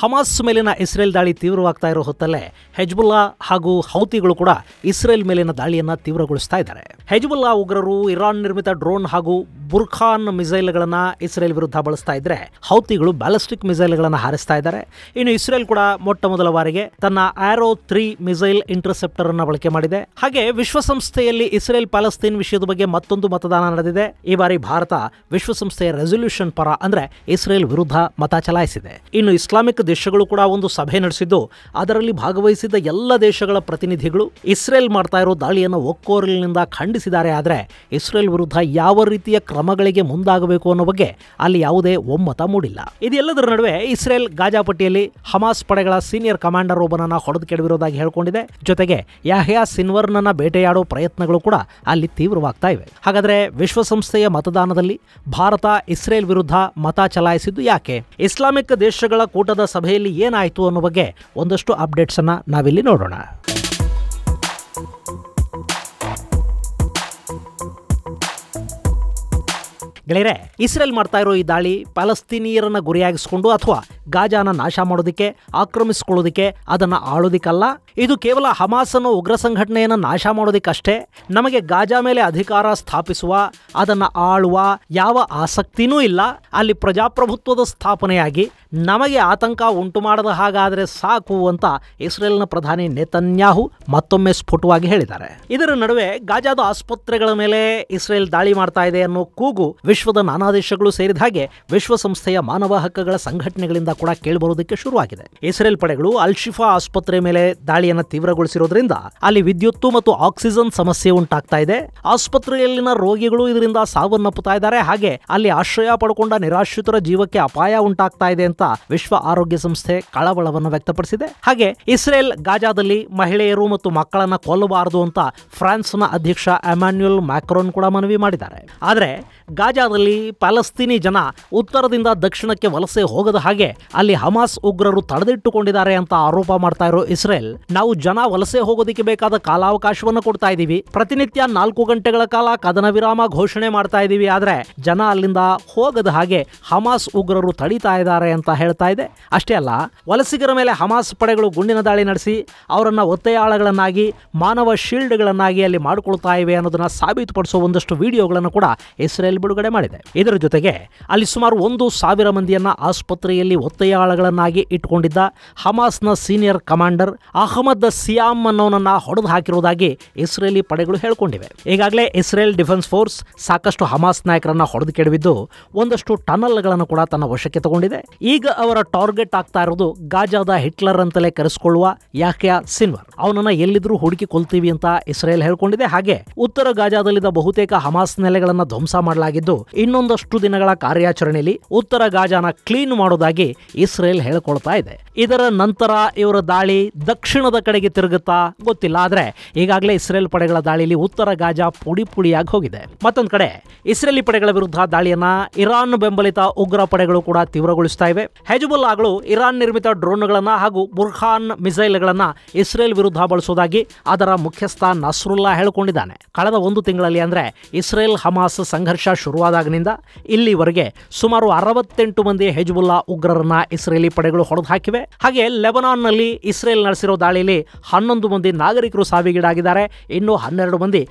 Hamas ಮೇಲಿನ Israel ದಾಳಿ ತೀವ್ರವಾಗ್ತಾ ಇರೋ ಹೊತ್ತಲ್ಲೇ ಹೆಜ್ಬುಲ್ಲಾ ಹಾಗೂ ಹೌತಿಗಳು ಕೂಡ ಇಸ್ರೇಲ್ ಮೇಲಿನ ದಾಳಿಯನ್ನು ತೀವ್ರಗೊಳಿಸ್ತಾ ಇದ್ದಾರೆ ಹೆಜ್ಬುಲ್ಲಾ ಉಗ್ರರು ಇರಾನ್ ನಿರ್ಮಿತ ಡ್ರೋನ್ ಹಾಗೂ ಬುರ್ಖಾನ್ ಮಿಸೈಲ್ಗಳನ್ನು ಇಸ್ರೇಲ್ ವಿರುದ್ಧ ಬಳಸ್ತಾ ಇದ್ರೆ ಹೌತಿಗಳು ಬ್ಯಾಲಿಸ್ಟಿಕ್ ಮಿಸೈಲ್ಗಳನ್ನು ಹಾರಿಸ್ತಾ ಇದ್ದಾರೆ ಇನ್ನು ಇಸ್ರೇಲ್ ಕೂಡ ಮೊಟ್ಟ ಮೊದಲ ಬಾರಿಗೆ ತನ್ನ ಆರೋ ತ್ರೀ ಮಿಸೈಲ್ ಇಂಟರ್ಸೆಪ್ಟರ್ ಅನ್ನು ಬಳಕೆ ಮಾಡಿದೆ ಹಾಗೆ ವಿಶ್ವಸಂಸ್ಥೆಯಲ್ಲಿ ಇಸ್ರೇಲ್ ಪ್ಯಾಲಸ್ತೀನ್ ವಿಷಯದ ಬಗ್ಗೆ ಮತ್ತೊಂದು ಮತದಾನ ನಡೆದಿದೆ ಈ ಬಾರಿ ಭಾರತ ವಿಶ್ವಸಂಸ್ಥೆಯ ರೆಸೊಲ್ಯೂಷನ್ ಪರ ಅಂದ್ರೆ ಇಸ್ರೇಲ್ ವಿರುದ್ಧ ಮತ ಚಲಾಯಿಸಿದೆ ಇನ್ನು ಇಸ್ಲಾಮಿಕ್ ದೇಶಗಳು ಕೂಡ ಒಂದು ಸಭೆ ನಡೆಸಿದ್ದು ಅದರಲ್ಲಿ ಭಾಗವಹಿಸಿದ ಎಲ್ಲ ದೇಶಗಳ ಪ್ರತಿನಿಧಿಗಳು ಇಸ್ರೇಲ್ ಮಾಡ್ತಾ ಇರೋ ದಾಳಿಯನ್ನು ಒಕ್ಕೋರಲಿನಿಂದ ಖಂಡಿಸಿದ್ದಾರೆ ಆದರೆ ಇಸ್ರೇಲ್ ವಿರುದ್ಧ ಯಾವ ರೀತಿಯ ಕ್ರಮಗಳಿಗೆ ಮುಂದಾಗಬೇಕು ಅನ್ನೋ ಬಗ್ಗೆ ಅಲ್ಲಿ ಯಾವುದೇ ಒಮ್ಮತ ಮೂಡಿಲ್ಲ ಇದೆಲ್ಲದರ ನಡುವೆ ಇಸ್ರೇಲ್ ಗಾಜಾಪಟ್ಟಿಯಲ್ಲಿ ಹಮಾಸ್ ಪಡೆಗಳ ಸೀನಿಯರ್ ಕಮಾಂಡರ್ ಒಬ್ಬನನ್ನ ಹೊಡೆದು ಕೆಡವಿರೋದಾಗಿ ಹೇಳಿಕೊಂಡಿದೆ ಜೊತೆಗೆ ಯಾಹ್ಯಾ ಸಿನ್ವರ್ನನ್ನ ಬೇಟೆಯಾಡೋ ಪ್ರಯತ್ನಗಳು ಕೂಡ ಅಲ್ಲಿ ತೀವ್ರವಾಗ್ತಾ ಇವೆ ಹಾಗಾದ್ರೆ ವಿಶ್ವಸಂಸ್ಥೆಯ ಮತದಾನದಲ್ಲಿ ಭಾರತ ಇಸ್ರೇಲ್ ವಿರುದ್ಧ ಮತ ಚಲಾಯಿಸಿದ್ದು ಯಾಕೆ ಇಸ್ಲಾಮಿಕ್ ದೇಶಗಳ ಕೂಟದ ಸಭೆಯಲ್ಲಿ ಏನಾಯಿತು ಅನ್ನೋ ಬಗ್ಗೆ ಒಂದಷ್ಟು ಅಪ್ಡೇಟ್ಸನ್ನು ನಾವಿಲ್ಲಿ ನೋಡೋಣ ಗೆಳೆಯರೆ ಇಸ್ರೇಲ್ ಮಾಡ್ತಾ ಇರೋ ಈ ದಾಳಿ ಪ್ಯಾಲಸ್ತೀನಿಯರನ್ನ ಗುರಿಯಾಗಿಸಿಕೊಂಡು ಅಥವಾ ಗಾಜಾನ ನಾಶ ಮಾಡೋದಕ್ಕೆ ಆಕ್ರಮಿಸಿಕೊಳ್ಳೋದಕ್ಕೆ ಅದನ್ನ ಆಳೋದಿಕ್ಕಲ್ಲ ಇದು ಕೇವಲ ಹಮಾಸ್ ಅನ್ನೋ ಉಗ್ರ ಸಂಘಟನೆಯನ್ನು ನಾಶ ಮಾಡೋದಿಕ್ಕಷ್ಟೇ ನಮಗೆ ಗಾಜಾ ಮೇಲೆ ಅಧಿಕಾರ ಸ್ಥಾಪಿಸುವ ಅದನ್ನ ಆಳುವ ಯಾವ ಆಸಕ್ತಿನೂ ಇಲ್ಲ ಅಲ್ಲಿ ಪ್ರಜಾಪ್ರಭುತ್ವದ ಸ್ಥಾಪನೆಯಾಗಿ ನಮಗೆ ಆತಂಕ ಉಂಟು ಮಾಡದ ಹಾಗಾದರೆ ಸಾಕು ಅಂತ ಇಸ್ರೇಲ್ನ ಪ್ರಧಾನಿ ನೇತನ್ಯಾಹು ಮತ್ತೊಮ್ಮೆ ಸ್ಫುಟವಾಗಿ ಹೇಳಿದ್ದಾರೆ ಇದರ ನಡುವೆ ಗಾಜಾದ ಆಸ್ಪತ್ರೆಗಳ ಮೇಲೆ ಇಸ್ರೇಲ್ ದಾಳಿ ಮಾಡ್ತಾ ಇದೆ ಅನ್ನೋ ಕೂಗು ವಿಶ್ವದ ನಾನಾ ದೇಶಗಳು ಸೇರಿದ ಹಾಗೆ ವಿಶ್ವಸಂಸ್ಥೆಯ ಮಾನವ ಹಕ್ಕುಗಳ ಸಂಘಟನೆಗಳಿಂದ ಕೂಡ ಕೇಳಿಬರುವುದಕ್ಕೆ ಶುರುವಾಗಿದೆ ಇಸ್ರೇಲ್ ಪಡೆಗಳು ಅಲ್ಶಿಫಾ ಆಸ್ಪತ್ರೆ ಮೇಲೆ ದಾಳಿಯನ್ನು ತೀವ್ರಗೊಳಿಸಿರೋದ್ರಿಂದ ಅಲ್ಲಿ ವಿದ್ಯುತ್ತು ಮತ್ತು ಆಕ್ಸಿಜನ್ ಸಮಸ್ಯೆ ಉಂಟಾಗ್ತಾ ಇದೆ ಆಸ್ಪತ್ರೆಯಲ್ಲಿನ ರೋಗಿಗಳು ಇದರಿಂದ ಸಾವನ್ನಪ್ಪುತ್ತಾ ಇದ್ದಾರೆ ಹಾಗೆ ಅಲ್ಲಿ ಆಶ್ರಯ ಪಡ್ಕೊಂಡ ನಿರಾಶ್ರಿತರ ಜೀವಕ್ಕೆ ಅಪಾಯ ಉಂಟಾಗ್ತಾ ಇದೆ ಅಂತ ವಿಶ್ವ ಆರೋಗ್ಯ ಸಂಸ್ಥೆ ಕಳವಳವನ್ನು ವ್ಯಕ್ತಪಡಿಸಿದೆ ಹಾಗೆ ಇಸ್ರೇಲ್ ಗಾಜಾದಲ್ಲಿ ಮಹಿಳೆಯರು ಮತ್ತು ಮಕ್ಕಳನ್ನ ಕೊಲ್ಲಬಾರದು ಅಂತ ಫ್ರಾನ್ಸ್ನ ಅಧ್ಯಕ್ಷ ಎಮಾನ್ಯುಯಲ್ ಮ್ಯಾಕ್ರೋನ್ ಕೂಡ ಮನವಿ ಮಾಡಿದ್ದಾರೆ ಆದರೆ ಗಾಜಾದಲ್ಲಿ ಪ್ಯಾಲೆಸ್ತೀನಿ ಜನ ಉತ್ತರದಿಂದ ದಕ್ಷಿಣಕ್ಕೆ ವಲಸೆ ಹೋಗದ ಹಾಗೆ ಅಲ್ಲಿ ಹಮಾಸ್ ಉಗ್ರರು ತಡೆದಿಟ್ಟುಕೊಂಡಿದ್ದಾರೆ ಅಂತ ಆರೋಪ ಮಾಡ್ತಾ ಇರೋ ಇಸ್ರೇಲ್ ನಾವು ಜನ ವಲಸೆ ಹೋಗೋದಕ್ಕೆ ಬೇಕಾದ ಕಾಲಾವಕಾಶವನ್ನು ಕೊಡ್ತಾ ಇದ್ದೀವಿ ಪ್ರತಿನಿತ್ಯ ನಾಲ್ಕು ಗಂಟೆಗಳ ಕಾಲ ಕದನ ವಿರಾಮ ಘೋಷಣೆ ಮಾಡ್ತಾ ಇದ್ದೀವಿ ಆದರೆ ಜನ ಅಲ್ಲಿಂದ ಹೋಗದ ಹಾಗೆ ಹಮಾಸ್ ಉಗ್ರರು ತಡೀತಾ ಇದ್ದಾರೆ ಅಂತ ಹೇಳ್ತಾ ಇದೆ ಅಷ್ಟೇ ಅಲ್ಲ ವಲಸಿಗರ ಮೇಲೆ ಹಮಾಸ್ ಪಡೆಗಳು ಗುಂಡಿನ ದಾಳಿ ನಡೆಸಿ ಅವರನ್ನ ಒತ್ತೆಯಾಳಗಳನ್ನಾಗಿ ಮಾನವ ಶೀಲ್ಡ್ಗಳನ್ನಾಗಿ ಅಲ್ಲಿ ಮಾಡಿಕೊಳ್ತಾ ಇವೆ ಅನ್ನೋದನ್ನ ಸಾಬೀತುಪಡಿಸುವ ಒಂದಷ್ಟು ವಿಡಿಯೋಗಳನ್ನು ಕೂಡ ಇಸ್ರೇಲ್ ಆಸ್ಪತ್ರೆಯಲ್ಲಿ ಬಿಡುಗಡೆ ಮಾಡಿದೆ ಇದರ ಜೊತೆಗೆ ಅಲ್ಲಿ ಸುಮಾರು ಒಂದು ಸಾವಿರ ಮಂದಿಯನ್ನ ಆಸ್ಪತ್ರೆಯಲ್ಲಿ ಒತ್ತೆಯಾಳಗಳನ್ನಾಗಿ ಇಟ್ಟುಕೊಂಡಿದ್ದ ಹಮಾಸ್ನ ಸೀನಿಯರ್ ಕಮಾಂಡರ್ ಅಹಮದ್ ಸಿಯಾಮ್ ಅನ್ನೋನನ್ನ ಹೊಡೆದು ಹಾಕಿರುವುದಾಗಿ ಇಸ್ರೇಲಿ ಪಡೆಗಳು ಹೇಳಿಕೊಂಡಿವೆ ಈಗಾಗಲೇ ಇಸ್ರೇಲ್ ಡಿಫೆನ್ಸ್ ಫೋರ್ಸ್ ಸಾಕಷ್ಟು ಹಮಾಸ್ ನಾಯಕರನ್ನ ಹೊಡೆದು ಕೆಡವಿದ್ದು ಒಂದಷ್ಟು ಟನಲ್ಗಳನ್ನು ಕೂಡ ತನ್ನ ವಶಕ್ಕೆ ತಗೊಂಡಿದೆ ಈಗ ಅವರ ಟಾರ್ಗೆಟ್ ಆಗ್ತಾ ಇರೋದು ಗಾಜಾದ ಹಿಟ್ಲರ್ ಅಂತಲೇ ಕರೆಸಿಕೊಳ್ಳುವ ಯಾಕ್ಯಾ ಸಿನ್ವರ್ ಅವನನ್ನ ಎಲ್ಲಿದ್ರೂ ಹುಡುಕಿ ಕೊಲ್ತೀವಿ ಅಂತ ಇಸ್ರೇಲ್ ಹೇಳಿಕೊಂಡಿದೆ ಹಾಗೆ ಉತ್ತರ ಗಾಜಾದಲ್ಲಿದ್ದ ಬಹುತೇಕ ಹಮಾಸ್ ನೆಲೆಗಳನ್ನು ಧ್ವಂಸ ಮಾಡಲಾಗಿದೆ ಮಾಡಲಾಗಿದ್ದು ಇನ್ನೊಂದಷ್ಟು ದಿನಗಳ ಕಾರ್ಯಾಚರಣೆಯಲ್ಲಿ ಉತ್ತರ ಗಾಜಾನ ಕ್ಲೀನ್ ಮಾಡೋದಾಗಿ ಇಸ್ರೇಲ್ ಹೇಳ್ಕೊಳ್ತಾ ಇದೆ ಇದರ ನಂತರ ಇವರ ದಾಳಿ ದಕ್ಷಿಣದ ಕಡೆಗೆ ತಿರುಗುತ್ತಾ ಗೊತ್ತಿಲ್ಲ ಆದ್ರೆ ಈಗಾಗಲೇ ಇಸ್ರೇಲ್ ಪಡೆಗಳ ದಾಳಿಯಲ್ಲಿ ಉತ್ತರ ಗಾಜಾ ಪುಡಿ ಪುಡಿಯಾಗಿ ಹೋಗಿದೆ ಮತ್ತೊಂದು ಕಡೆ ಇಸ್ರೇಲಿ ಪಡೆಗಳ ವಿರುದ್ಧ ದಾಳಿಯನ್ನ ಇರಾನ್ ಬೆಂಬಲಿತ ಉಗ್ರ ಪಡೆಗಳು ಕೂಡ ತೀವ್ರಗೊಳಿಸ್ತಾ ಇವೆ ಹೆಜುಬುಲ್ಲಾಗಳು ಇರಾನ್ ನಿರ್ಮಿತ ಡ್ರೋನ್ಗಳನ್ನ ಹಾಗೂ ಬುರ್ಖಾನ್ ಗಳನ್ನ ಇಸ್ರೇಲ್ ವಿರುದ್ಧ ಬಳಸೋದಾಗಿ ಅದರ ಮುಖ್ಯಸ್ಥ ನಸ್ರುಲ್ಲಾ ಹೇಳಿಕೊಂಡಿದ್ದಾನೆ ಕಳೆದ ಒಂದು ತಿಂಗಳಲ್ಲಿ ಅಂದ್ರೆ ಇಸ್ರೇಲ್ ಹಮಾಸ್ ಸಂಘರ್ಷ ಶುರುವಾದಾಗಿನಿಂದ ಇಲ್ಲಿವರೆಗೆ ಸುಮಾರು ಅರವತ್ತೆಂಟು ಮಂದಿ ಹೆಜ್ಬುಲ್ಲಾ ಉಗ್ರರನ್ನ ಇಸ್ರೇಲಿ ಪಡೆಗಳು ಹೊಡೆದು ಹಾಕಿವೆ ಹಾಗೆ ಲೆಬನಾನ್ನಲ್ಲಿ ಇಸ್ರೇಲ್ ನಡೆಸಿರೋ ದಾಳಿಯಲ್ಲಿ ಹನ್ನೊಂದು ಮಂದಿ ನಾಗರಿಕರು ಸಾವಿಗೀಡಾಗಿದ್ದಾರೆ ಇನ್ನು ಹನ್ನೆರಡು ಮಂದಿ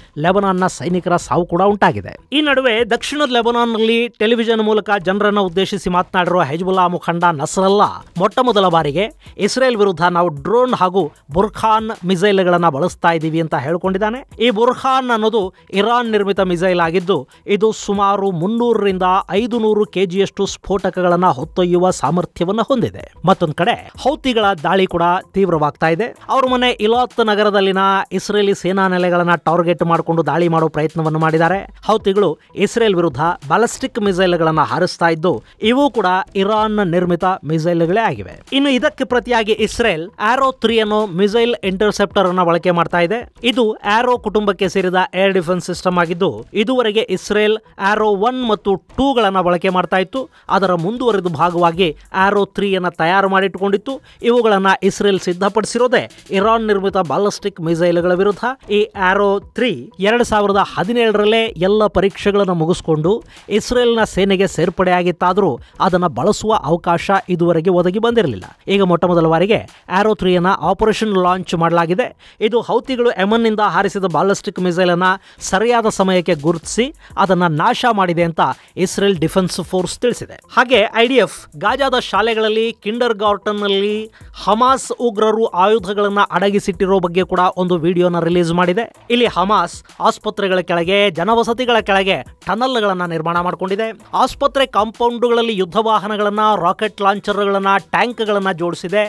ನ ಸೈನಿಕರ ಸಾವು ಕೂಡ ಉಂಟಾಗಿದೆ ಈ ನಡುವೆ ದಕ್ಷಿಣದ ನಲ್ಲಿ ಟೆಲಿವಿಷನ್ ಮೂಲಕ ಜನರನ್ನು ಉದ್ದೇಶಿಸಿ ಮಾತನಾಡಿರುವ ಹೆಜ್ಬುಲ್ಲಾ ಮುಖಂಡ ನಸರಲ್ಲಾ ಮೊಟ್ಟ ಮೊದಲ ಬಾರಿಗೆ ಇಸ್ರೇಲ್ ವಿರುದ್ಧ ನಾವು ಡ್ರೋನ್ ಹಾಗೂ ಬುರ್ಖಾನ್ ಮಿಸೈಲ್ಗಳನ್ನು ಬಳಸ್ತಾ ಇದ್ದೀವಿ ಅಂತ ಹೇಳಿಕೊಂಡಿದ್ದಾನೆ ಈ ಬುರ್ಖಾನ್ ಅನ್ನೋದು ಇರಾನ್ ನಿರ್ಮಿತ ಮಿಸೈಲ್ ಆಗಿದ್ದು ಇದು ಸುಮಾರು ಮುನ್ನೂರರಿಂದ ಐದು ನೂರು ಕೆಜಿಯಷ್ಟು ಸ್ಫೋಟಕಗಳನ್ನು ಹೊತ್ತೊಯ್ಯುವ ಸಾಮರ್ಥ್ಯವನ್ನು ಹೊಂದಿದೆ ಮತ್ತೊಂದು ಕಡೆ ಹೌತಿಗಳ ದಾಳಿ ಕೂಡ ತೀವ್ರವಾಗ್ತಾ ಇದೆ ಅವ್ರ ಮನೆ ಇಲಾತ್ ನಗರದಲ್ಲಿನ ಇಸ್ರೇಲಿ ಸೇನಾ ನೆಲೆಗಳನ್ನು ಟಾರ್ಗೆಟ್ ಮಾಡಿಕೊಂಡು ದಾಳಿ ಮಾಡುವ ಪ್ರಯತ್ನವನ್ನು ಮಾಡಿದ್ದಾರೆ ಹೌತಿಗಳು ಇಸ್ರೇಲ್ ವಿರುದ್ಧ ಬ್ಯಾಲಿಸ್ಟಿಕ್ ಮಿಸೈಲ್ಗಳನ್ನು ಹಾರಿಸ್ತಾ ಇದ್ದು ಇವು ಕೂಡ ಇರಾನ್ ನಿರ್ಮಿತ ಮಿಸೈಲ್ಗಳೇ ಆಗಿವೆ ಇನ್ನು ಇದಕ್ಕೆ ಪ್ರತಿಯಾಗಿ ಇಸ್ರೇಲ್ ಆರೋ ತ್ರೀ ಅನ್ನೋ ಮಿಸೈಲ್ ಇಂಟರ್ಸೆಪ್ಟರ್ ಅನ್ನು ಬಳಕೆ ಮಾಡ್ತಾ ಇದೆ ಇದು ಆರೋ ಕುಟುಂಬಕ್ಕೆ ಸೇರಿದ ಏರ್ ಡಿಫೆನ್ಸ್ ಸಿಸ್ಟಮ್ ಆಗಿದ್ದು ಇದುವರೆಗೆ ಇಸ್ರೇಲ್ ಆರೋ ಒನ್ ಮತ್ತು ಟೂಗಳನ್ನು ಬಳಕೆ ಮಾಡ್ತಾ ಇತ್ತು ಅದರ ಮುಂದುವರೆದ ಭಾಗವಾಗಿ ಆರೋ ತ್ರೀಯನ್ನು ತಯಾರು ಮಾಡಿಟ್ಟುಕೊಂಡಿತ್ತು ಇವುಗಳನ್ನು ಇಸ್ರೇಲ್ ಸಿದ್ಧಪಡಿಸಿರೋದೇ ಇರಾನ್ ನಿರ್ಮಿತ ಬಾಲಿಸ್ಟಿಕ್ ಮಿಸೈಲ್ಗಳ ವಿರುದ್ಧ ಈ ಆರೋ ತ್ರೀ ಎರಡು ಸಾವಿರದ ಹದಿನೇಳರಲ್ಲೇ ಎಲ್ಲ ಪರೀಕ್ಷೆಗಳನ್ನು ಮುಗಿಸಿಕೊಂಡು ಇಸ್ರೇಲ್ನ ಸೇನೆಗೆ ಸೇರ್ಪಡೆಯಾಗಿತ್ತಾದರೂ ಅದನ್ನು ಬಳಸುವ ಅವಕಾಶ ಇದುವರೆಗೆ ಒದಗಿ ಬಂದಿರಲಿಲ್ಲ ಈಗ ಮೊಟ್ಟ ಮೊದಲ ಬಾರಿಗೆ ಆರೋ ತ್ರೀಯನ್ನು ಆಪರೇಷನ್ ಲಾಂಚ್ ಮಾಡಲಾಗಿದೆ ಇದು ಹೌತಿಗಳು ಎಮನ್ನಿಂದ ಹಾರಿಸಿದ ಬಾಲಸ್ಟಿಕ್ ಮಿಸೈಲನ್ನು ಸರಿಯಾದ ಸಮಯಕ್ಕೆ ಗುರುತಿಸಿ ಅದನ್ನು ನಾಶ ಮಾಡಿದೆ ಅಂತ ಇಸ್ರೇಲ್ ಡಿಫೆನ್ಸ್ ಫೋರ್ಸ್ ತಿಳಿಸಿದೆ ಹಾಗೆ ಐಡಿಎಫ್ ಗಾಜಾದ ಶಾಲೆಗಳಲ್ಲಿ ಕಿಂಡರ್ ಗಾರ್ಟನ್ನಲ್ಲಿ ಹಮಾಸ್ ಉಗ್ರರು ಆಯುಧಗಳನ್ನು ಅಡಗಿಸಿಟ್ಟಿರೋ ಬಗ್ಗೆ ಕೂಡ ಒಂದು ವಿಡಿಯೋನ ರಿಲೀಸ್ ಮಾಡಿದೆ ಇಲ್ಲಿ ಹಮಾಸ್ ಆಸ್ಪತ್ರೆಗಳ ಕೆಳಗೆ ಜನವಸತಿಗಳ ಕೆಳಗೆ ಟನಲ್ಗಳನ್ನು ನಿರ್ಮಾಣ ಮಾಡಿಕೊಂಡಿದೆ ಆಸ್ಪತ್ರೆ ಕಾಂಪೌಂಡುಗಳಲ್ಲಿ ಯುದ್ಧ ವಾಹನಗಳನ್ನು ರಾಕೆಟ್ ಲಾಂಚರ್ಗಳನ್ನು ಟ್ಯಾಂಕ್ಗಳನ್ನು ಜೋಡಿಸಿದೆ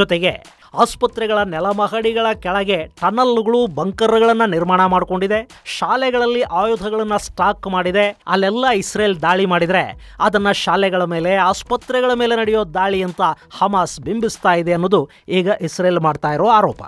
ಜೊತೆಗೆ ಆಸ್ಪತ್ರೆಗಳ ನೆಲಮಹಡಿಗಳ ಕೆಳಗೆ ಟನಲ್ಗಳು ಬಂಕರ್ಗಳನ್ನು ನಿರ್ಮಾಣ ಮಾಡಿಕೊಂಡಿದೆ ಶಾಲೆಗಳಲ್ಲಿ ಆಯುಧಗಳನ್ನು ಸ್ಟಾಕ್ ಮಾಡಿದೆ ಅಲ್ಲೆಲ್ಲ ಇಸ್ರೇಲ್ ದಾಳಿ ಮಾಡಿದರೆ ಅದನ್ನು ಶಾಲೆಗಳ ಮೇಲೆ ಆಸ್ಪತ್ರೆಗಳ ಮೇಲೆ ನಡೆಯೋ ದಾಳಿ ಅಂತ ಹಮಾಸ್ ಬಿಂಬಿಸ್ತಾ ಇದೆ ಅನ್ನೋದು ಈಗ ಇಸ್ರೇಲ್ ಮಾಡ್ತಾ ಇರೋ ಆರೋಪ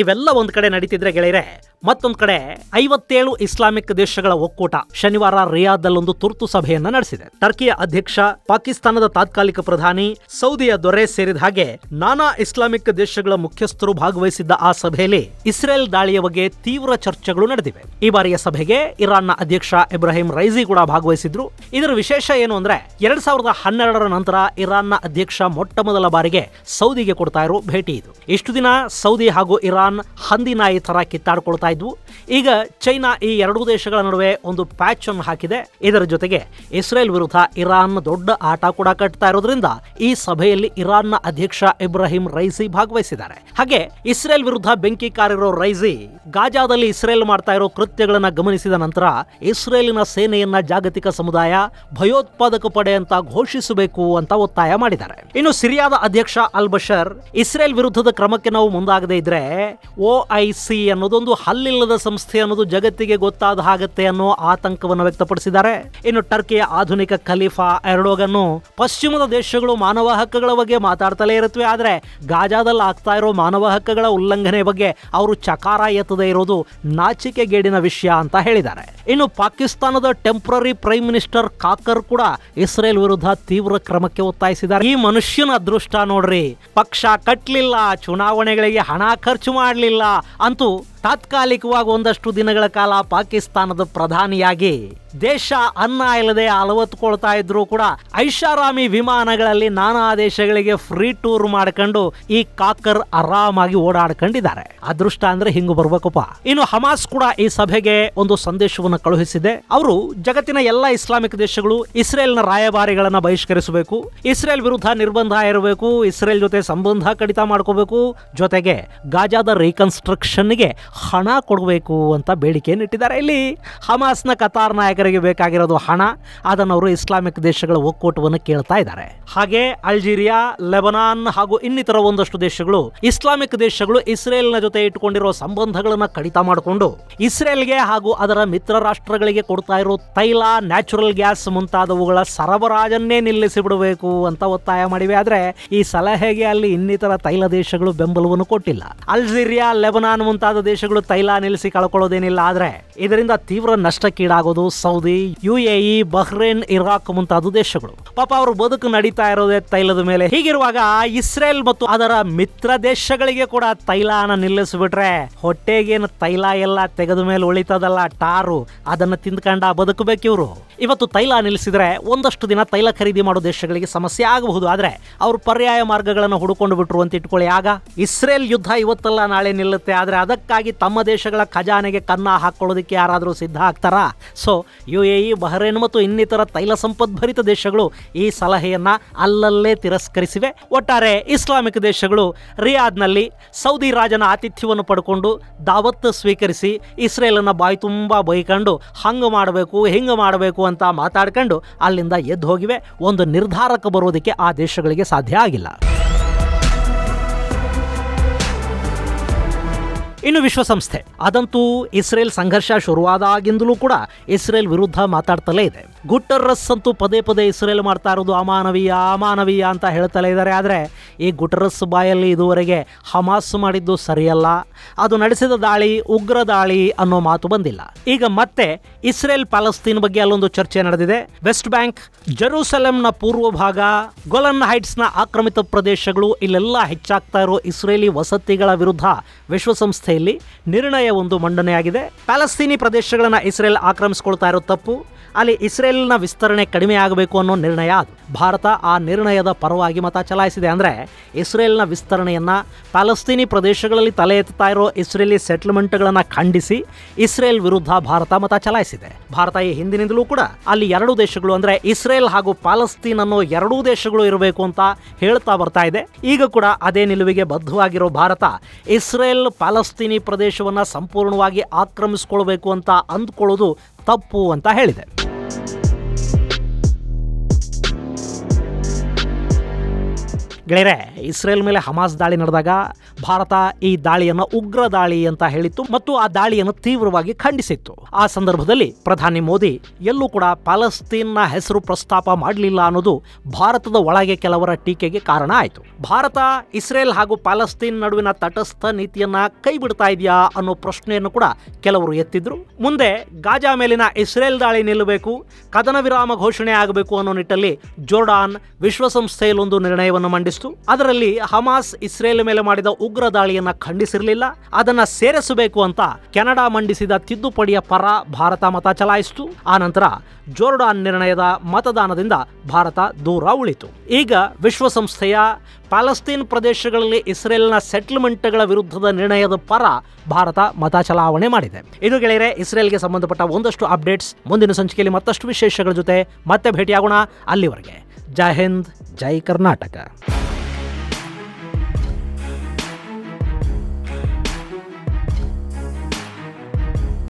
ಇವೆಲ್ಲ ಒಂದು ಕಡೆ ನಡೀತಿದ್ರೆ ಗೆಳೆಯರೆ ಮತ್ತೊಂದು ಕಡೆ ಐವತ್ತೇಳು ಇಸ್ಲಾಮಿಕ್ ದೇಶಗಳ ಒಕ್ಕೂಟ ಶನಿವಾರ ರಿಯಾದಲ್ಲೊಂದು ತುರ್ತು ಸಭೆಯನ್ನ ನಡೆಸಿದೆ ಟರ್ಕಿಯ ಅಧ್ಯಕ್ಷ ಪಾಕಿಸ್ತಾನದ ತಾತ್ಕಾಲಿಕ ಪ್ರಧಾನಿ ಸೌದಿಯ ದೊರೆ ಸೇರಿದ ಹಾಗೆ ನಾನಾ ಇಸ್ಲಾಮಿಕ್ ದೇಶಗಳ ಮುಖ್ಯಸ್ಥರು ಭಾಗವಹಿಸಿದ್ದ ಆ ಸಭೆಯಲ್ಲಿ ಇಸ್ರೇಲ್ ದಾಳಿಯ ಬಗ್ಗೆ ತೀವ್ರ ಚರ್ಚೆಗಳು ನಡೆದಿವೆ ಈ ಬಾರಿಯ ಸಭೆಗೆ ಇರಾನ್ನ ಅಧ್ಯಕ್ಷ ಇಬ್ರಾಹಿಂ ರೈಜಿ ಕೂಡ ಭಾಗವಹಿಸಿದ್ರು ಇದರ ವಿಶೇಷ ಏನು ಅಂದ್ರೆ ಎರಡ್ ಸಾವಿರದ ಹನ್ನೆರಡರ ನಂತರ ಇರಾನ್ನ ಅಧ್ಯಕ್ಷ ಮೊಟ್ಟ ಮೊದಲ ಬಾರಿಗೆ ಸೌದಿಗೆ ಕೊಡ್ತಾ ಇರೋ ಭೇಟಿ ಇದು ಇಷ್ಟು ದಿನ ಸೌದಿ ಹಾಗೂ ಇರಾನ್ ಹಂದಿನಾಯಿ ತರ ಕಿತ್ತಾಡ್ಕೊಳ್ತಾ ಈಗ ಚೈನಾ ಈ ಎರಡೂ ದೇಶಗಳ ನಡುವೆ ಒಂದು ಪ್ಯಾಚ್ ಅನ್ನು ಹಾಕಿದೆ ಇದರ ಜೊತೆಗೆ ಇಸ್ರೇಲ್ ವಿರುದ್ಧ ಇರಾನ್ ದೊಡ್ಡ ಆಟ ಕೂಡ ಕಟ್ತಾ ಇರೋದ್ರಿಂದ ಈ ಸಭೆಯಲ್ಲಿ ಇರಾನ್ನ ಅಧ್ಯಕ್ಷ ಇಬ್ರಾಹಿಂ ರೈಸಿ ಭಾಗವಹಿಸಿದ್ದಾರೆ ಹಾಗೆ ಇಸ್ರೇಲ್ ವಿರುದ್ಧ ಬೆಂಕಿ ಕಾರಿರೋ ರೈಸಿ ಗಾಜಾದಲ್ಲಿ ಇಸ್ರೇಲ್ ಮಾಡ್ತಾ ಇರೋ ಕೃತ್ಯಗಳನ್ನ ಗಮನಿಸಿದ ನಂತರ ಇಸ್ರೇಲಿನ ಸೇನೆಯನ್ನ ಜಾಗತಿಕ ಸಮುದಾಯ ಭಯೋತ್ಪಾದಕ ಪಡೆ ಅಂತ ಘೋಷಿಸಬೇಕು ಅಂತ ಒತ್ತಾಯ ಮಾಡಿದ್ದಾರೆ ಇನ್ನು ಸಿರಿಯಾದ ಅಧ್ಯಕ್ಷ ಅಲ್ ಬಶರ್ ಇಸ್ರೇಲ್ ವಿರುದ್ಧದ ಕ್ರಮಕ್ಕೆ ನಾವು ಮುಂದಾಗದೇ ಇದ್ರೆ ಓ ಐ ಸಿ ಅನ್ನೋದೊಂದು ಹಲ್ಲೆ ಕಲ್ಲಿಲ್ಲದ ಸಂಸ್ಥೆ ಅನ್ನೋದು ಜಗತ್ತಿಗೆ ಗೊತ್ತಾದ ಹಾಗತ್ತೆ ಅನ್ನೋ ಆತಂಕವನ್ನು ವ್ಯಕ್ತಪಡಿಸಿದ್ದಾರೆ ಇನ್ನು ಟರ್ಕಿಯ ಆಧುನಿಕ ಖಲೀಫಾ ಎರಡೋಗನ್ನು ಪಶ್ಚಿಮದ ದೇಶಗಳು ಮಾನವ ಹಕ್ಕುಗಳ ಬಗ್ಗೆ ಮಾತಾಡ್ತಲೇ ಇರುತ್ತವೆ ಆದರೆ ಗಾಜಾದಲ್ಲಿ ಆಗ್ತಾ ಇರೋ ಮಾನವ ಹಕ್ಕುಗಳ ಉಲ್ಲಂಘನೆ ಬಗ್ಗೆ ಅವರು ಚಕಾರ ಎತ್ತದೆ ಇರೋದು ನಾಚಿಕೆಗೇಡಿನ ವಿಷಯ ಅಂತ ಹೇಳಿದ್ದಾರೆ ಇನ್ನು ಪಾಕಿಸ್ತಾನದ ಟೆಂಪ್ರರಿ ಪ್ರೈಮ್ ಮಿನಿಸ್ಟರ್ ಕಾಕರ್ ಕೂಡ ಇಸ್ರೇಲ್ ವಿರುದ್ಧ ತೀವ್ರ ಕ್ರಮಕ್ಕೆ ಒತ್ತಾಯಿಸಿದ್ದಾರೆ ಈ ಮನುಷ್ಯನ ಅದೃಷ್ಟ ನೋಡ್ರಿ ಪಕ್ಷ ಕಟ್ಲಿಲ್ಲ ಚುನಾವಣೆಗಳಿಗೆ ಹಣ ಖರ್ಚು ಮಾಡಲಿಲ್ಲ ಅಂತೂ ತಾತ್ಕಾಲಿಕವಾಗಿ ಒಂದಷ್ಟು ದಿನಗಳ ಕಾಲ ಪಾಕಿಸ್ತಾನದ ಪ್ರಧಾನಿಯಾಗಿ ದೇಶ ಅನ್ನ ಇಲ್ಲದೆ ಅಲವತ್ಕೊಳ್ತಾ ಇದ್ರು ಕೂಡ ಐಷಾರಾಮಿ ವಿಮಾನಗಳಲ್ಲಿ ನಾನಾ ದೇಶಗಳಿಗೆ ಫ್ರೀ ಟೂರ್ ಮಾಡ್ಕೊಂಡು ಈ ಕಾಕರ್ ಆರಾಮಾಗಿ ಓಡಾಡ್ಕೊಂಡಿದ್ದಾರೆ ಅದೃಷ್ಟ ಅಂದ್ರೆ ಹಿಂಗು ಬರ್ಬೇಕಪ್ಪ ಇನ್ನು ಹಮಾಸ್ ಕೂಡ ಈ ಸಭೆಗೆ ಒಂದು ಸಂದೇಶವನ್ನು ಕಳುಹಿಸಿದೆ ಅವರು ಜಗತ್ತಿನ ಎಲ್ಲಾ ಇಸ್ಲಾಮಿಕ್ ದೇಶಗಳು ಇಸ್ರೇಲ್ನ ರಾಯಭಾರಿಗಳನ್ನ ಬಹಿಷ್ಕರಿಸಬೇಕು ಇಸ್ರೇಲ್ ವಿರುದ್ಧ ನಿರ್ಬಂಧ ಇರಬೇಕು ಇಸ್ರೇಲ್ ಜೊತೆ ಸಂಬಂಧ ಕಡಿತ ಮಾಡ್ಕೋಬೇಕು ಜೊತೆಗೆ ಗಾಜಾದ ಗೆ ಹಣ ಕೊಡಬೇಕು ಅಂತ ಬೇಡಿಕೆ ಇಟ್ಟಿದ್ದಾರೆ ಇಲ್ಲಿ ಹಮಾಸ್ನ ಕತಾರ್ ನಾಯಕ ನಾಗರಿಕರಿಗೆ ಬೇಕಾಗಿರೋದು ಹಣ ಅದನ್ನು ಅವರು ಇಸ್ಲಾಮಿಕ್ ದೇಶಗಳ ಒಕ್ಕೂಟವನ್ನು ಕೇಳ್ತಾ ಇದ್ದಾರೆ ಹಾಗೆ ಅಲ್ಜೀರಿಯಾ ಲೆಬನಾನ್ ಹಾಗೂ ಇನ್ನಿತರ ಒಂದಷ್ಟು ದೇಶಗಳು ಇಸ್ಲಾಮಿಕ್ ದೇಶಗಳು ಇಸ್ರೇಲ್ನ ಜೊತೆ ಇಟ್ಟುಕೊಂಡಿರೋ ಸಂಬಂಧಗಳನ್ನು ಕಡಿತ ಮಾಡಿಕೊಂಡು ಇಸ್ರೇಲ್ಗೆ ಹಾಗೂ ಅದರ ಮಿತ್ರ ರಾಷ್ಟ್ರಗಳಿಗೆ ಕೊಡ್ತಾ ಇರೋ ತೈಲ ನ್ಯಾಚುರಲ್ ಗ್ಯಾಸ್ ಮುಂತಾದವುಗಳ ಸರಬರಾಜನ್ನೇ ನಿಲ್ಲಿಸಿ ಬಿಡಬೇಕು ಅಂತ ಒತ್ತಾಯ ಮಾಡಿವೆ ಆದರೆ ಈ ಸಲಹೆಗೆ ಅಲ್ಲಿ ಇನ್ನಿತರ ತೈಲ ದೇಶಗಳು ಬೆಂಬಲವನ್ನು ಕೊಟ್ಟಿಲ್ಲ ಅಲ್ಜೀರಿಯಾ ಲೆಬನಾನ್ ಮುಂತಾದ ದೇಶಗಳು ತೈಲ ನಿಲ್ಲಿಸಿ ಕಳ್ಕೊಳ್ಳೋದೇನಿಲ್ಲ ಆದರೆ ಇದರಿಂದ ತೀವ್ರ ನಷ್ಟಕ್ಕೀಡಾಗೋದು Saudi U A E Bahrain Iraq ಮುಂತಾದ ದೇಶಗಳು ಪಾಪ ಅವರು ಬದುಕು ನಡೀತಾ ಇರೋದೇ ತೈಲದ ಮೇಲೆ ಹೀಗಿರುವಾಗ ಇಸ್ರೇಲ್ ಮತ್ತು ಅದರ ಮಿತ್ರ ದೇಶಗಳಿಗೆ ಕೂಡ ತೈಲನ ನಿಲ್ಲಿಸ್ಬಿಟ್ರೆ ಹೊಟ್ಟೆಗೇನು ತೈಲ ಎಲ್ಲ ತೆಗೆದ ಮೇಲೆ ಉಳಿತದಲ್ಲ ಟಾರು ಅದನ್ನು ತಿಂದ್ಕೊಂಡ ಬದುಕಬೇಕು ಇವರು ಇವತ್ತು ತೈಲ ನಿಲ್ಲಿಸಿದ್ರೆ ಒಂದಷ್ಟು ದಿನ ತೈಲ ಖರೀದಿ ಮಾಡೋ ದೇಶಗಳಿಗೆ ಸಮಸ್ಯೆ ಆಗಬಹುದು ಆದರೆ ಅವರು ಪರ್ಯಾಯ ಮಾರ್ಗಗಳನ್ನು ಹುಡುಕೊಂಡು ಬಿಟ್ರು ಅಂತ ಇಟ್ಕೊಳ್ಳಿ ಆಗ ಇಸ್ರೇಲ್ ಯುದ್ಧ ಇವತ್ತಲ್ಲ ನಾಳೆ ನಿಲ್ಲುತ್ತೆ ಆದರೆ ಅದಕ್ಕಾಗಿ ತಮ್ಮ ದೇಶಗಳ ಖಜಾನೆಗೆ ಕನ್ನ ಹಾಕೊಳ್ಳೋದಕ್ಕೆ ಯಾರಾದರೂ ಸಿದ್ಧ ಆಗ್ತಾರಾ so U A E Bahrain ಮತ್ತು ಇನ್ನಿತರ ತೈಲ ಸಂಪದ್ಭರಿತ ದೇಶಗಳು ಈ ಸಲಹೆಯನ್ನು ಅಲ್ಲಲ್ಲೇ ತಿರಸ್ಕರಿಸಿವೆ ಒಟ್ಟಾರೆ ಇಸ್ಲಾಮಿಕ್ ದೇಶಗಳು ರಿಯಾದ್ನಲ್ಲಿ ಸೌದಿ ರಾಜನ ಆತಿಥ್ಯವನ್ನು ಪಡ್ಕೊಂಡು ದಾವತ್ ಸ್ವೀಕರಿಸಿ ಇಸ್ರೇಲನ್ನು ಬಾಯಿ ತುಂಬ ಬೈಕೊಂಡು ಹಂಗೆ ಮಾಡಬೇಕು ಹಿಂಗೆ ಮಾಡಬೇಕು ಅಂತ ಮಾತಾಡ್ಕೊಂಡು ಅಲ್ಲಿಂದ ಎದ್ದು ಹೋಗಿವೆ ಒಂದು ನಿರ್ಧಾರಕ್ಕೆ ಬರೋದಕ್ಕೆ ಆ ದೇಶಗಳಿಗೆ ಸಾಧ್ಯ ಆಗಿಲ್ಲ ಇನ್ನು ವಿಶ್ವಸಂಸ್ಥೆ ಅದಂತೂ ಇಸ್ರೇಲ್ ಸಂಘರ್ಷ ಶುರುವಾದಾಗಿಂದಲೂ ಕೂಡ ಇಸ್ರೇಲ್ ವಿರುದ್ಧ ಮಾತಾಡ್ತಲೇ ಇದೆ ಗುಟರಸ್ ಅಂತೂ ಪದೇ ಪದೇ ಇಸ್ರೇಲ್ ಮಾಡ್ತಾ ಇರೋದು ಅಮಾನವೀಯ ಅಮಾನವೀಯ ಅಂತ ಹೇಳ್ತಲೇ ಇದ್ದಾರೆ ಆದರೆ ಈ ಗುಟರಸ್ ಬಾಯಲ್ಲಿ ಇದುವರೆಗೆ ಹಮಾಸ್ ಮಾಡಿದ್ದು ಸರಿಯಲ್ಲ ಅದು ನಡೆಸಿದ ದಾಳಿ ಉಗ್ರ ದಾಳಿ ಅನ್ನೋ ಮಾತು ಬಂದಿಲ್ಲ ಈಗ ಮತ್ತೆ ಇಸ್ರೇಲ್ ಪ್ಯಾಲಸ್ತೀನ್ ಬಗ್ಗೆ ಅಲ್ಲೊಂದು ಚರ್ಚೆ ನಡೆದಿದೆ ವೆಸ್ಟ್ ಬ್ಯಾಂಕ್ ನ ಪೂರ್ವ ಭಾಗ ಗೊಲನ್ ನ ಆಕ್ರಮಿತ ಪ್ರದೇಶಗಳು ಇಲ್ಲೆಲ್ಲ ಹೆಚ್ಚಾಗ್ತಾ ಇರೋ ಇಸ್ರೇಲಿ ವಸತಿಗಳ ವಿರುದ್ಧ ವಿಶ್ವಸಂಸ್ಥೆ ನಿರ್ಣಯ ಒಂದು ಮಂಡನೆಯಾಗಿದೆ ಪ್ಯಾಲಸ್ತೀನಿ ಪ್ರದೇಶಗಳನ್ನು ಇಸ್ರೇಲ್ ಆಕ್ರಮಿಸಿಕೊಳ್ತಾ ಇರೋ ತಪ್ಪು ಅಲ್ಲಿ ಇಸ್ರೇಲ್ನ ವಿಸ್ತರಣೆ ಕಡಿಮೆ ಆಗಬೇಕು ಅನ್ನೋ ನಿರ್ಣಯ ಅದು ಭಾರತ ಆ ನಿರ್ಣಯದ ಪರವಾಗಿ ಮತ ಚಲಾಯಿಸಿದೆ ಅಂದರೆ ಇಸ್ರೇಲ್ನ ವಿಸ್ತರಣೆಯನ್ನ ಪ್ಯಾಲಸ್ತೀನಿ ಪ್ರದೇಶಗಳಲ್ಲಿ ತಲೆ ಎತ್ತಾ ಇರೋ ಇಸ್ರೇಲಿ ಸೆಟ್ಲ್ಮೆಂಟ್ಗಳನ್ನು ಖಂಡಿಸಿ ಇಸ್ರೇಲ್ ವಿರುದ್ಧ ಭಾರತ ಮತ ಚಲಾಯಿಸಿದೆ ಭಾರತ ಈ ಹಿಂದಿನಿಂದಲೂ ಕೂಡ ಅಲ್ಲಿ ಎರಡು ದೇಶಗಳು ಅಂದರೆ ಇಸ್ರೇಲ್ ಹಾಗೂ ಪ್ಯಾಲಸ್ತೀನ್ ಅನ್ನೋ ಎರಡೂ ದೇಶಗಳು ಇರಬೇಕು ಅಂತ ಹೇಳ್ತಾ ಬರ್ತಾ ಇದೆ ಈಗ ಕೂಡ ಅದೇ ನಿಲುವಿಗೆ ಬದ್ಧವಾಗಿರೋ ಭಾರತ ಇಸ್ರೇಲ್ ಪ್ಯಾಲಸ್ತೀನ್ ಫಲಸ್ತೀನಿ ಪ್ರದೇಶವನ್ನು ಸಂಪೂರ್ಣವಾಗಿ ಆಕ್ರಮಿಸಿಕೊಳ್ಬೇಕು ಅಂತ ಅಂದ್ಕೊಳ್ಳೋದು ತಪ್ಪು ಅಂತ ಹೇಳಿದೆ ಗೆಳೆಯರೆ ಇಸ್ರೇಲ್ ಮೇಲೆ ಹಮಾಸ್ ದಾಳಿ ನಡೆದಾಗ ಭಾರತ ಈ ದಾಳಿಯನ್ನು ಉಗ್ರ ದಾಳಿ ಅಂತ ಹೇಳಿತ್ತು ಮತ್ತು ಆ ದಾಳಿಯನ್ನು ತೀವ್ರವಾಗಿ ಖಂಡಿಸಿತ್ತು ಆ ಸಂದರ್ಭದಲ್ಲಿ ಪ್ರಧಾನಿ ಮೋದಿ ಎಲ್ಲೂ ಕೂಡ ಪ್ಯಾಲೆಸ್ತೀನ್ನ ಹೆಸರು ಪ್ರಸ್ತಾಪ ಮಾಡಲಿಲ್ಲ ಅನ್ನೋದು ಭಾರತದ ಒಳಗೆ ಕೆಲವರ ಟೀಕೆಗೆ ಕಾರಣ ಆಯಿತು ಭಾರತ ಇಸ್ರೇಲ್ ಹಾಗೂ ಪ್ಯಾಲೆಸ್ತೀನ್ ನಡುವಿನ ತಟಸ್ಥ ನೀತಿಯನ್ನ ಕೈ ಬಿಡ್ತಾ ಇದೆಯಾ ಅನ್ನೋ ಪ್ರಶ್ನೆಯನ್ನು ಕೂಡ ಕೆಲವರು ಎತ್ತಿದ್ರು ಮುಂದೆ ಗಾಜಾ ಮೇಲಿನ ಇಸ್ರೇಲ್ ದಾಳಿ ನಿಲ್ಲಬೇಕು ಕದನ ವಿರಾಮ ಘೋಷಣೆ ಆಗಬೇಕು ಅನ್ನೋ ನಿಟ್ಟಲ್ಲಿ ಜೋರ್ಡಾನ್ ವಿಶ್ವಸಂಸ್ಥೆಯಲ್ಲೊಂದು ನಿರ್ಣಯವನ್ನು ಮಂಡಿಸಿತು ಮಾಡಿಸ್ತು ಅದರಲ್ಲಿ ಹಮಾಸ್ ಇಸ್ರೇಲ್ ಮೇಲೆ ಮಾಡಿದ ಉಗ್ರ ದಾಳಿಯನ್ನ ಖಂಡಿಸಿರಲಿಲ್ಲ ಅದನ್ನ ಸೇರಿಸಬೇಕು ಅಂತ ಕೆನಡಾ ಮಂಡಿಸಿದ ತಿದ್ದುಪಡಿಯ ಪರ ಭಾರತ ಮತ ಚಲಾಯಿಸಿತು ಆ ನಂತರ ಜೋರ್ಡಾನ್ ನಿರ್ಣಯದ ಮತದಾನದಿಂದ ಭಾರತ ದೂರ ಉಳಿತು ಈಗ ವಿಶ್ವಸಂಸ್ಥೆಯ ಪ್ಯಾಲೆಸ್ತೀನ್ ಪ್ರದೇಶಗಳಲ್ಲಿ ಇಸ್ರೇಲ್ನ ಸೆಟ್ಲ್ಮೆಂಟ್ಗಳ ವಿರುದ್ಧದ ನಿರ್ಣಯದ ಪರ ಭಾರತ ಮತ ಚಲಾವಣೆ ಮಾಡಿದೆ ಇದು ಗೆಳೆಯರೆ ಇಸ್ರೇಲ್ಗೆ ಸಂಬಂಧಪಟ್ಟ ಒಂದಷ್ಟು ಅಪ್ಡೇಟ್ಸ್ ಮುಂದಿನ ಸಂಚಿಕೆಯಲ್ಲಿ ಮತ್ತಷ್ಟು ವಿಶೇಷಗಳ ಜೊತೆ ಮತ್ತೆ ಭೇಟಿಯಾಗೋಣ ಅಲ್ಲಿವರೆಗೆ ಜೈ ಹಿಂದ್ ಜೈ ಕರ್ನಾಟಕ